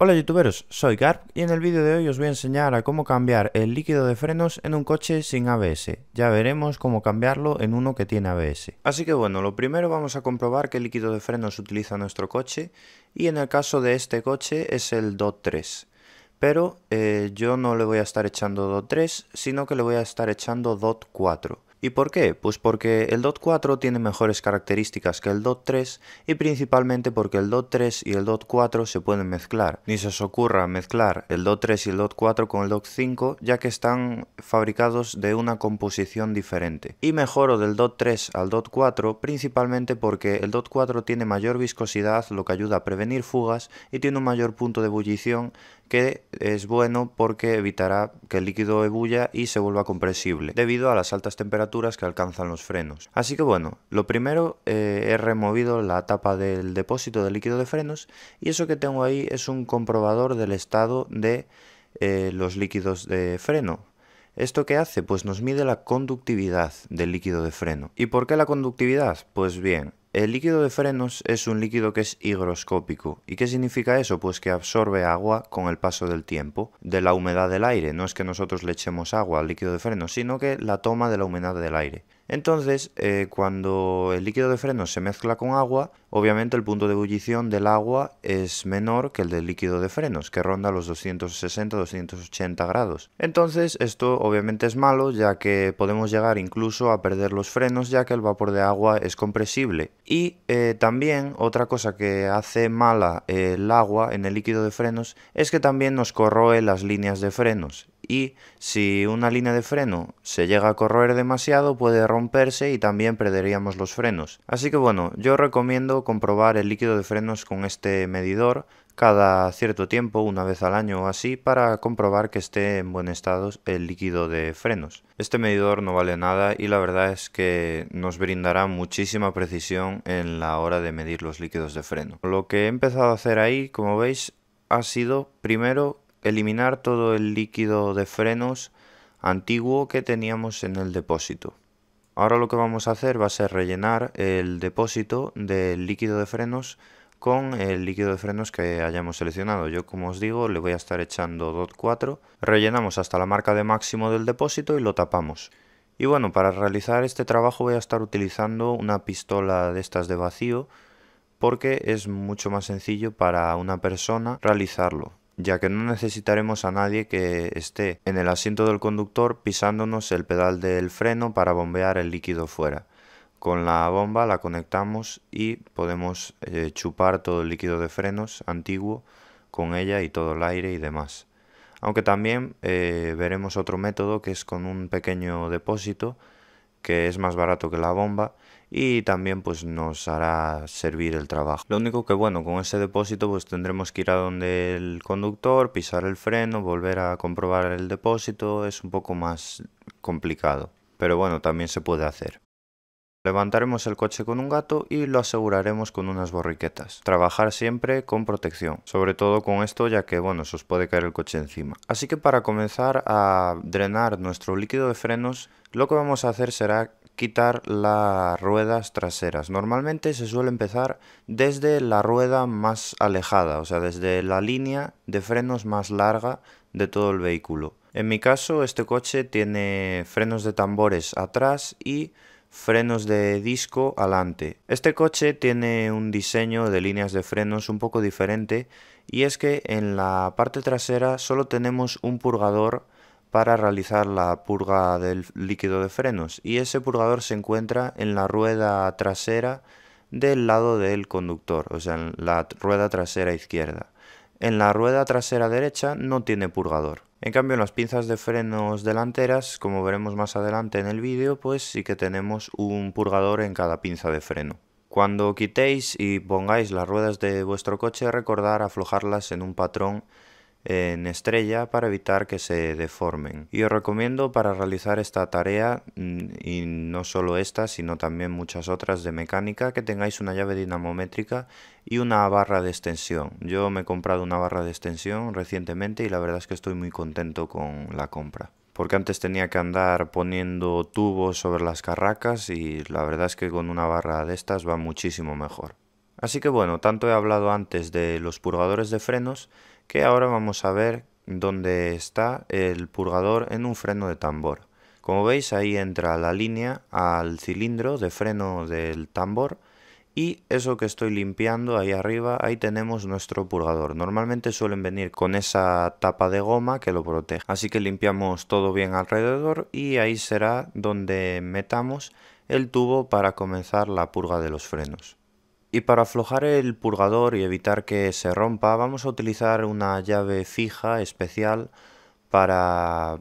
Hola youtuberos, soy Garp y en el vídeo de hoy os voy a enseñar a cómo cambiar el líquido de frenos en un coche sin ABS. Ya veremos cómo cambiarlo en uno que tiene ABS. Así que bueno, lo primero vamos a comprobar qué líquido de frenos utiliza nuestro coche y en el caso de este coche es el DOT 3. Pero eh, yo no le voy a estar echando DOT 3, sino que le voy a estar echando DOT 4. ¿Y por qué? Pues porque el DOT 4 tiene mejores características que el DOT 3 y principalmente porque el DOT 3 y el DOT 4 se pueden mezclar. Ni se os ocurra mezclar el DOT 3 y el DOT 4 con el DOT 5 ya que están fabricados de una composición diferente. Y mejoro del DOT 3 al DOT 4 principalmente porque el DOT 4 tiene mayor viscosidad lo que ayuda a prevenir fugas y tiene un mayor punto de ebullición que es bueno porque evitará que el líquido ebulla y se vuelva compresible debido a las altas temperaturas que alcanzan los frenos. Así que bueno, lo primero eh, he removido la tapa del depósito de líquido de frenos y eso que tengo ahí es un comprobador del estado de eh, los líquidos de freno. ¿Esto qué hace? Pues nos mide la conductividad del líquido de freno. ¿Y por qué la conductividad? Pues bien, el líquido de frenos es un líquido que es higroscópico. ¿Y qué significa eso? Pues que absorbe agua con el paso del tiempo, de la humedad del aire. No es que nosotros le echemos agua al líquido de frenos, sino que la toma de la humedad del aire. Entonces, eh, cuando el líquido de frenos se mezcla con agua, obviamente el punto de ebullición del agua es menor que el del líquido de frenos, que ronda los 260-280 grados. Entonces, esto obviamente es malo, ya que podemos llegar incluso a perder los frenos, ya que el vapor de agua es compresible. Y eh, también otra cosa que hace mala el agua en el líquido de frenos es que también nos corroe las líneas de frenos y si una línea de freno se llega a corroer demasiado puede romperse y también perderíamos los frenos. Así que bueno, yo recomiendo comprobar el líquido de frenos con este medidor cada cierto tiempo, una vez al año o así, para comprobar que esté en buen estado el líquido de frenos. Este medidor no vale nada y la verdad es que nos brindará muchísima precisión en la hora de medir los líquidos de freno. Lo que he empezado a hacer ahí, como veis, ha sido primero eliminar todo el líquido de frenos antiguo que teníamos en el depósito. Ahora lo que vamos a hacer va a ser rellenar el depósito del líquido de frenos con el líquido de frenos que hayamos seleccionado. Yo como os digo le voy a estar echando DOT 4, rellenamos hasta la marca de máximo del depósito y lo tapamos. Y bueno, para realizar este trabajo voy a estar utilizando una pistola de estas de vacío porque es mucho más sencillo para una persona realizarlo ya que no necesitaremos a nadie que esté en el asiento del conductor pisándonos el pedal del freno para bombear el líquido fuera. Con la bomba la conectamos y podemos eh, chupar todo el líquido de frenos antiguo con ella y todo el aire y demás. Aunque también eh, veremos otro método que es con un pequeño depósito que es más barato que la bomba y también pues nos hará servir el trabajo. Lo único que bueno, con ese depósito pues tendremos que ir a donde el conductor, pisar el freno, volver a comprobar el depósito, es un poco más complicado, pero bueno, también se puede hacer. Levantaremos el coche con un gato y lo aseguraremos con unas borriquetas. Trabajar siempre con protección, sobre todo con esto ya que bueno, se os puede caer el coche encima. Así que para comenzar a drenar nuestro líquido de frenos, lo que vamos a hacer será quitar las ruedas traseras. Normalmente se suele empezar desde la rueda más alejada, o sea, desde la línea de frenos más larga de todo el vehículo. En mi caso, este coche tiene frenos de tambores atrás y frenos de disco adelante. Este coche tiene un diseño de líneas de frenos un poco diferente y es que en la parte trasera solo tenemos un purgador para realizar la purga del líquido de frenos y ese purgador se encuentra en la rueda trasera del lado del conductor, o sea, en la rueda trasera izquierda. En la rueda trasera derecha no tiene purgador. En cambio, en las pinzas de frenos delanteras, como veremos más adelante en el vídeo, pues sí que tenemos un purgador en cada pinza de freno. Cuando quitéis y pongáis las ruedas de vuestro coche, recordar aflojarlas en un patrón en estrella para evitar que se deformen. Y os recomiendo para realizar esta tarea, mm, y no solo esta, sino también muchas otras de mecánica, que tengáis una llave dinamométrica y una barra de extensión. Yo me he comprado una barra de extensión recientemente y la verdad es que estoy muy contento con la compra porque antes tenía que andar poniendo tubos sobre las carracas y la verdad es que con una barra de estas va muchísimo mejor. Así que bueno, tanto he hablado antes de los purgadores de frenos que ahora vamos a ver dónde está el purgador en un freno de tambor. Como veis ahí entra la línea al cilindro de freno del tambor y eso que estoy limpiando ahí arriba, ahí tenemos nuestro purgador. Normalmente suelen venir con esa tapa de goma que lo protege. Así que limpiamos todo bien alrededor y ahí será donde metamos el tubo para comenzar la purga de los frenos. Y para aflojar el purgador y evitar que se rompa, vamos a utilizar una llave fija especial para,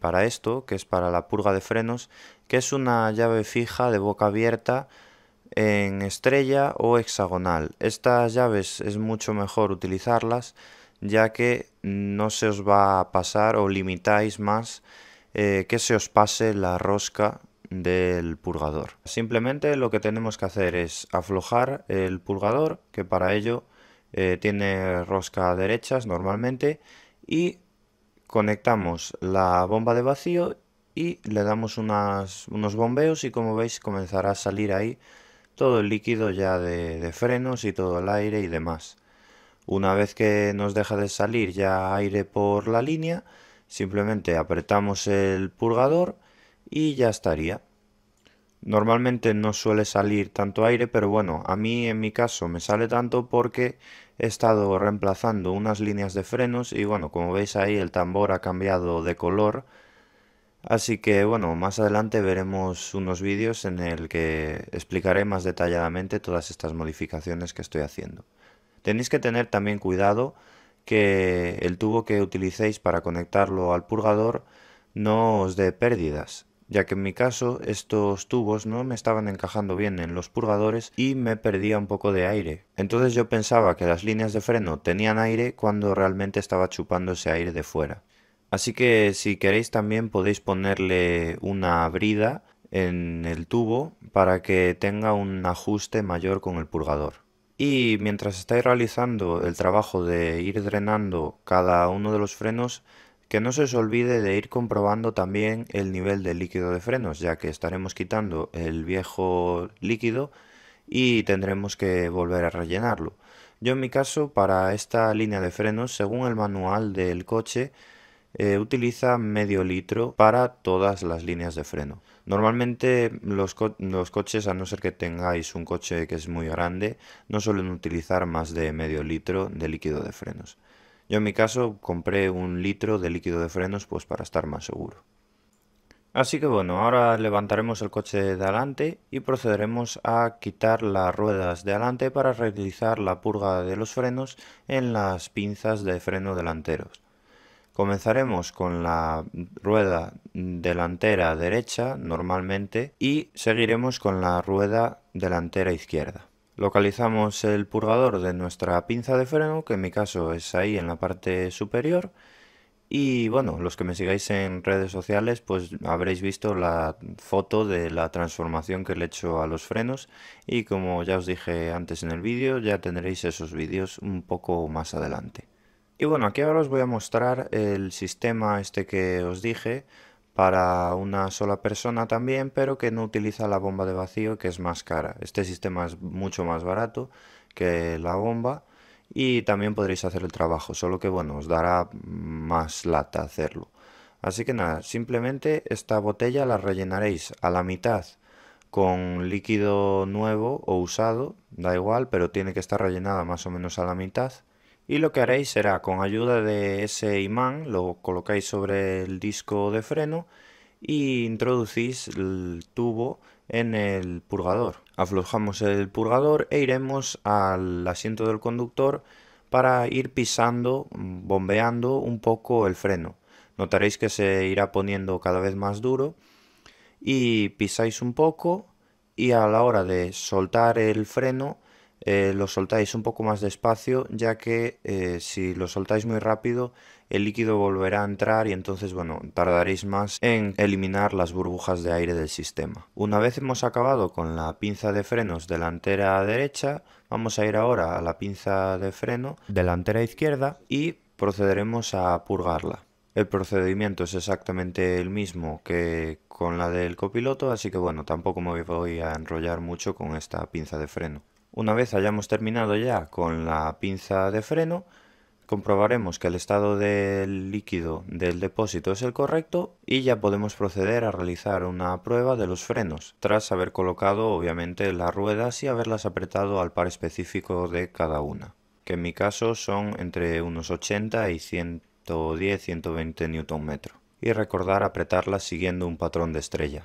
para esto, que es para la purga de frenos, que es una llave fija de boca abierta en estrella o hexagonal. Estas llaves es mucho mejor utilizarlas ya que no se os va a pasar o limitáis más eh, que se os pase la rosca del purgador. Simplemente lo que tenemos que hacer es aflojar el purgador, que para ello eh, tiene rosca derechas normalmente, y conectamos la bomba de vacío y le damos unos bombeos y como veis comenzará a salir ahí todo el líquido ya de, de frenos y todo el aire y demás. Una vez que nos deja de salir ya aire por la línea, simplemente apretamos el purgador y ya estaría. Normalmente no suele salir tanto aire, pero bueno, a mí en mi caso me sale tanto porque he estado reemplazando unas líneas de frenos y bueno, como veis ahí el tambor ha cambiado de color. Así que bueno, más adelante veremos unos vídeos en el que explicaré más detalladamente todas estas modificaciones que estoy haciendo. Tenéis que tener también cuidado que el tubo que utilicéis para conectarlo al purgador no os dé pérdidas, ya que en mi caso estos tubos no me estaban encajando bien en los purgadores y me perdía un poco de aire. Entonces yo pensaba que las líneas de freno tenían aire cuando realmente estaba chupando ese aire de fuera. Así que si queréis también podéis ponerle una brida en el tubo para que tenga un ajuste mayor con el purgador. Y mientras estáis realizando el trabajo de ir drenando cada uno de los frenos, que no se os olvide de ir comprobando también el nivel de líquido de frenos, ya que estaremos quitando el viejo líquido y tendremos que volver a rellenarlo. Yo en mi caso, para esta línea de frenos, según el manual del coche, eh, utiliza medio litro para todas las líneas de freno. Normalmente los, coches, a no ser que tengáis un coche que es muy grande, no suelen utilizar más de medio litro de líquido de frenos. Yo en mi caso compré un litro de líquido de frenos pues para estar más seguro. Así que bueno, ahora levantaremos el coche de adelante y procederemos a quitar las ruedas de adelante para realizar la purga de los frenos en las pinzas de freno delanteros. Comenzaremos con la rueda delantera derecha normalmente y seguiremos con la rueda delantera izquierda. Localizamos el purgador de nuestra pinza de freno, que en mi caso es ahí en la parte superior. Y bueno, los que me sigáis en redes sociales, pues habréis visto la foto de la transformación que le he hecho a los frenos. Y como ya os dije antes en el vídeo, ya tendréis esos vídeos un poco más adelante. Y bueno, aquí ahora os voy a mostrar el sistema este que os dije para una sola persona también, pero que no utiliza la bomba de vacío, que es más cara. Este sistema es mucho más barato que la bomba y también podréis hacer el trabajo, solo que bueno, os dará más lata hacerlo. Así que nada, simplemente esta botella la rellenaréis a la mitad con líquido nuevo o usado, da igual, pero tiene que estar rellenada más o menos a la mitad y lo que haréis será con ayuda de ese imán lo colocáis sobre el disco de freno e introducís el tubo en el purgador. Aflojamos el purgador e iremos al asiento del conductor para ir pisando, bombeando un poco el freno. Notaréis que se irá poniendo cada vez más duro y pisáis un poco y a la hora de soltar el freno eh, lo soltáis un poco más despacio, ya que eh, si lo soltáis muy rápido, el líquido volverá a entrar y entonces, bueno, tardaréis más en eliminar las burbujas de aire del sistema. Una vez hemos acabado con la pinza de frenos delantera derecha, vamos a ir ahora a la pinza de freno delantera izquierda y procederemos a purgarla. El procedimiento es exactamente el mismo que con la del copiloto, así que bueno, tampoco me voy a enrollar mucho con esta pinza de freno. Una vez hayamos terminado ya con la pinza de freno, comprobaremos que el estado del líquido del depósito es el correcto y ya podemos proceder a realizar una prueba de los frenos, tras haber colocado obviamente las ruedas y haberlas apretado al par específico de cada una, que en mi caso son entre unos 80 y 110-120 Nm, y recordar apretarlas siguiendo un patrón de estrella.